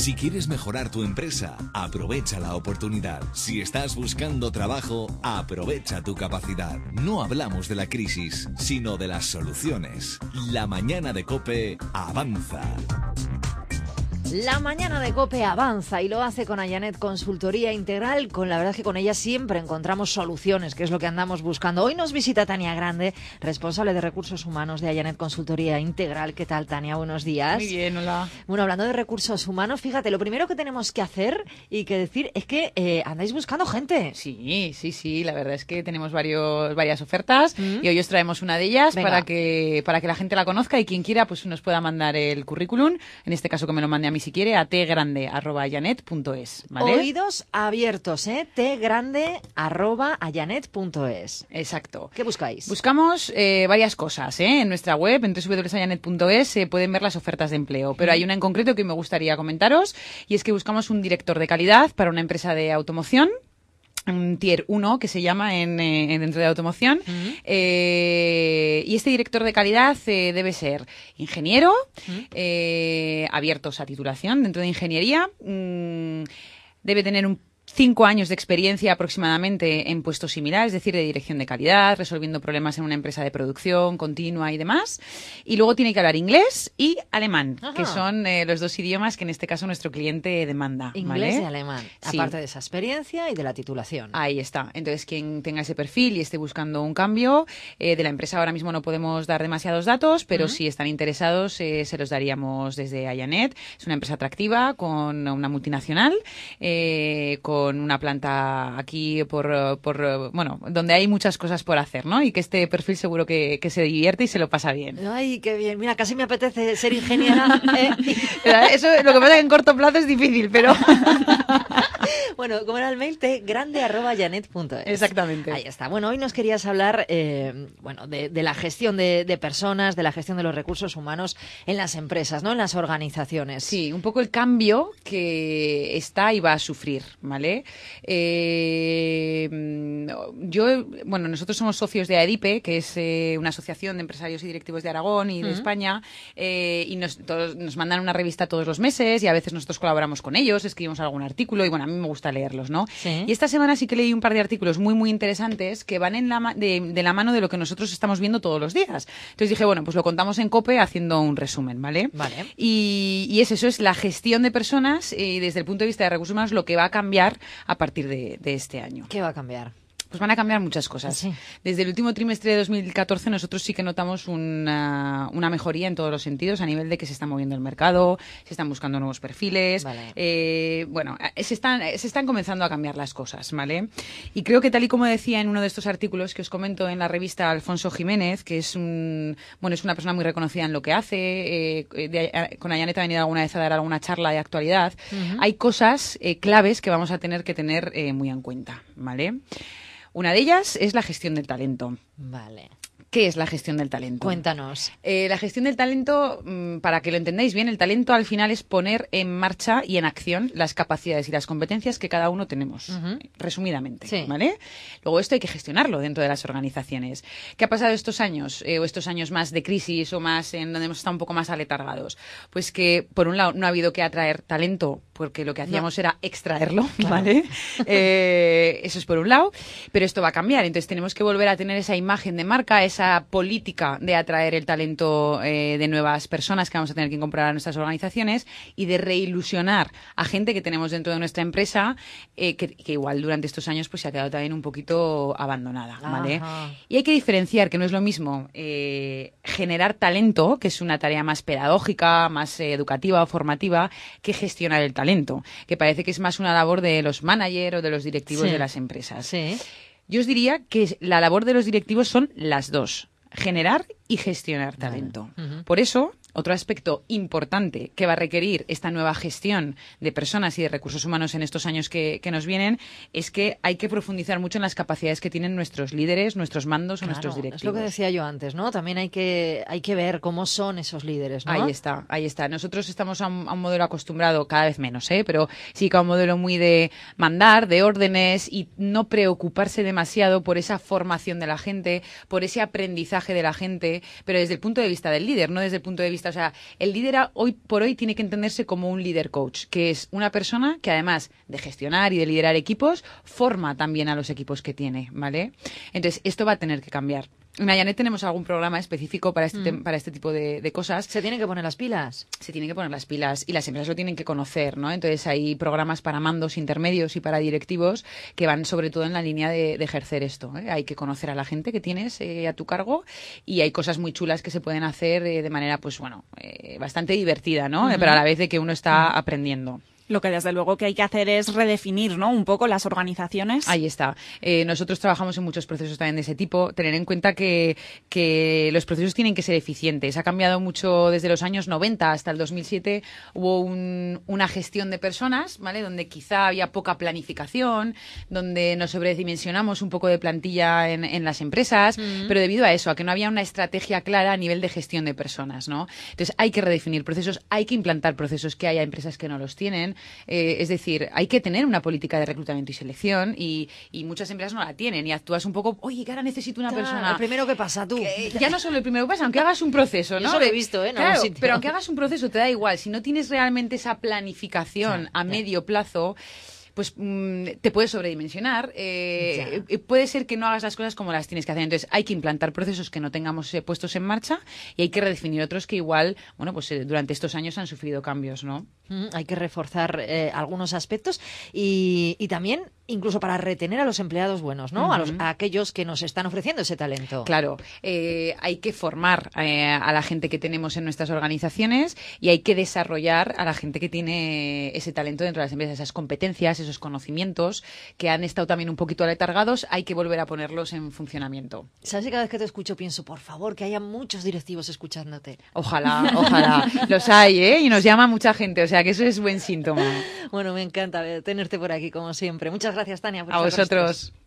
Si quieres mejorar tu empresa, aprovecha la oportunidad. Si estás buscando trabajo, aprovecha tu capacidad. No hablamos de la crisis, sino de las soluciones. La mañana de Cope avanza. La mañana de Cope avanza y lo hace con Ayanet Consultoría Integral. Con la verdad que con ella siempre encontramos soluciones, que es lo que andamos buscando. Hoy nos visita Tania Grande, responsable de recursos humanos de Ayanet Consultoría Integral. ¿Qué tal, Tania? Buenos días. Muy bien, hola. Bueno, hablando de recursos humanos, fíjate, lo primero que tenemos que hacer y que decir es que eh, andáis buscando gente. Sí, sí, sí. La verdad es que tenemos varios, varias ofertas mm. y hoy os traemos una de ellas para que, para que la gente la conozca y quien quiera pues nos pueda mandar el currículum. En este caso que me lo mande a mí y si quiere a tgrande.ayanet.es. ¿vale? Oídos abiertos, ¿eh? tgrande.ayanet.es. Exacto. ¿Qué buscáis? Buscamos eh, varias cosas, ¿eh? En nuestra web, en www.ayanet.es, se pueden ver las ofertas de empleo, pero hay una en concreto que me gustaría comentaros y es que buscamos un director de calidad para una empresa de automoción un tier 1 que se llama en, dentro eh, de automoción. Eh, y este director de calidad eh, debe ser ingeniero, abiertos a titulación dentro de ingeniería. Mm, debe tener un cinco años de experiencia aproximadamente en puestos similares, es decir, de dirección de calidad, resolviendo problemas en una empresa de producción continua y demás. Y luego tiene que hablar inglés y alemán, que son eh, los dos idiomas que en este caso nuestro cliente demanda. Inglés y alemán, aparte de esa experiencia y de la titulación. Ahí está. Entonces, quien tenga ese perfil y esté buscando un cambio, eh, de la empresa ahora mismo no podemos dar demasiados datos, pero si están interesados eh, se los daríamos desde Ayanet. Es una empresa atractiva, con una multinacional, con una planta aquí por, por, bueno, donde hay muchas cosas por hacer, ¿no? Y que este perfil seguro que, se divierte y se lo pasa bien. Ay, qué bien. Mira, casi me apetece ser ingeniera. ¿eh? Eso, lo que pasa es que en corto plazo es difícil, pero... bueno, como era el mail, Exactamente. Ahí está. Bueno, hoy nos querías hablar eh, bueno, de, la gestión de, personas, de la gestión de los recursos humanos en las empresas, ¿no? En las organizaciones. Sí, un poco el cambio que está y va a sufrir, ¿vale? Eh, yo, bueno, nosotros somos socios de AEDIPE, que es eh, una asociación de empresarios y directivos de Aragón y de España, y nos, nos mandan una revista todos los meses y a veces nosotros colaboramos con ellos, escribimos algún artículo y bueno, a mí me gusta leerlos, ¿no? Y esta semana sí que leí un par de artículos muy, muy interesantes que van en de, la mano de lo que nosotros estamos viendo todos los días. Entonces dije, bueno, pues lo contamos en COPE haciendo un resumen, ¿vale? Vale. Y, es eso, es la gestión de personas y desde el punto de vista de recursos humanos lo que va a cambiar a partir de este año. ¿Qué va a cambiar? pues van a cambiar muchas cosas. Desde el último trimestre de 2014 nosotros sí que notamos una, mejoría en todos los sentidos, a nivel de que se está moviendo el mercado, se están buscando nuevos perfiles, eh, bueno, eh, se están, eh, se están comenzando a cambiar las cosas, ¿vale? Y creo que tal y como decía en uno de estos artículos que os comento en la revista Alfonso Jiménez, que es un, bueno, es una persona muy reconocida en lo que hace, eh, con Ayanet ha venido alguna vez a dar alguna charla de actualidad, hay cosas claves que vamos a tener que tener muy en cuenta, ¿vale? Una de ellas es la gestión del talento. Vale. ¿Qué es la gestión del talento? Cuéntanos. Eh, la gestión del talento, mm, para que lo entendáis bien, el talento al final es poner en marcha y en acción las capacidades y las competencias que cada uno tenemos, resumidamente. ¿vale? Luego esto hay que gestionarlo dentro de las organizaciones. ¿Qué ha pasado estos años eh, o estos años más de crisis o más en donde hemos estado un poco más aletargados? Pues que, por un lado, no ha habido que atraer talento porque lo que hacíamos era extraerlo, eh, eso es por un lado, pero esto va a cambiar. Entonces tenemos que volver a tener esa imagen de marca, esa política de atraer el talento eh, de nuevas personas que vamos a tener que incorporar a nuestras organizaciones y de reilusionar a gente que tenemos dentro de nuestra empresa eh, que, igual durante estos años pues se ha quedado también un poquito abandonada, Y hay que diferenciar que no es lo mismo eh, generar talento, que es una tarea más pedagógica, más educativa o formativa, que gestionar el talento, que parece que es más una labor de los managers o de los directivos de las empresas. Sí. Yo os diría que la labor de los directivos son las dos generar y gestionar talento. Por eso, otro aspecto importante que va a requerir esta nueva gestión de personas y de recursos humanos en estos años que, nos vienen es que hay que profundizar mucho en las capacidades que tienen nuestros líderes, nuestros mandos nuestros directivos. Es lo que decía yo antes, ¿no? También hay que, hay que ver cómo son esos líderes, ¿no? Ahí está, ahí está. Nosotros estamos a un, modelo acostumbrado, cada vez menos, ¿eh? Pero sí que a un modelo muy de mandar, de órdenes y no preocuparse demasiado por esa formación de la gente, por ese aprendizaje de la gente, pero desde el punto de vista del líder, no desde el punto de vista o sea, el líder hoy por hoy tiene que entenderse como un líder coach, que es una persona que además de gestionar y de liderar equipos, forma también a los equipos que tiene, ¿vale? Entonces, esto va a tener que cambiar. En tenemos algún programa específico para este, mm. para este tipo de, cosas. ¿Se tienen que poner las pilas? Se tienen que poner las pilas y las empresas lo tienen que conocer, ¿no? Entonces hay programas para mandos intermedios y para directivos que van sobre todo en la línea de, ejercer esto. ¿eh? Hay que conocer a la gente que tienes eh, a tu cargo y hay cosas muy chulas que se pueden hacer eh, de manera, pues bueno, bastante divertida, ¿no? Pero a la vez de que uno está mm. aprendiendo. Lo que desde luego que hay que hacer es redefinir ¿no? un poco las organizaciones. Ahí está. Eh, nosotros trabajamos en muchos procesos también de ese tipo. Tener en cuenta que, los procesos tienen que ser eficientes. Ha cambiado mucho desde los años 90 hasta el 2007. Hubo una gestión de personas, ¿vale? Donde quizá había poca planificación, donde nos sobredimensionamos un poco de plantilla en, las empresas, mm. pero debido a eso, a que no había una estrategia clara a nivel de gestión de personas, ¿no? Entonces hay que redefinir procesos, hay que implantar procesos que haya empresas que no los tienen, eh, es decir, hay que tener una política de reclutamiento y selección y, muchas empresas no la tienen y actúas un poco, oye, que ahora necesito una persona. El primero que pasa tú. ya no solo el primero que pasa, aunque hagas un proceso, ¿no? lo he visto, ¿eh? pero aunque hagas un proceso te da igual. Si no tienes realmente esa planificación a medio plazo, pues mm, te puedes sobredimensionar, eh, puede ser que no hagas las cosas como las tienes que hacer. Entonces hay que implantar procesos que no tengamos eh, puestos en marcha y hay que redefinir otros que igual, bueno, pues eh, durante estos años han sufrido cambios, ¿no? Mm, hay que reforzar algunos aspectos y, también incluso para retener a los empleados buenos, ¿no? a, los, aquellos que nos están ofreciendo ese talento. Claro, hay que formar a la gente que tenemos en nuestras organizaciones y hay que desarrollar a la gente que tiene ese talento dentro de las empresas, esas competencias, esos conocimientos que han estado también un poquito aletargados, hay que volver a ponerlos en funcionamiento. ¿Sabes que cada vez que te escucho pienso, por favor, que haya muchos directivos escuchándote? Ojalá, ojalá. Los hay, ¿eh? Y nos llama mucha gente, o sea que eso es buen síntoma. Bueno, me encanta tenerte por aquí, como siempre. Muchas gracias, Tania. a vosotros.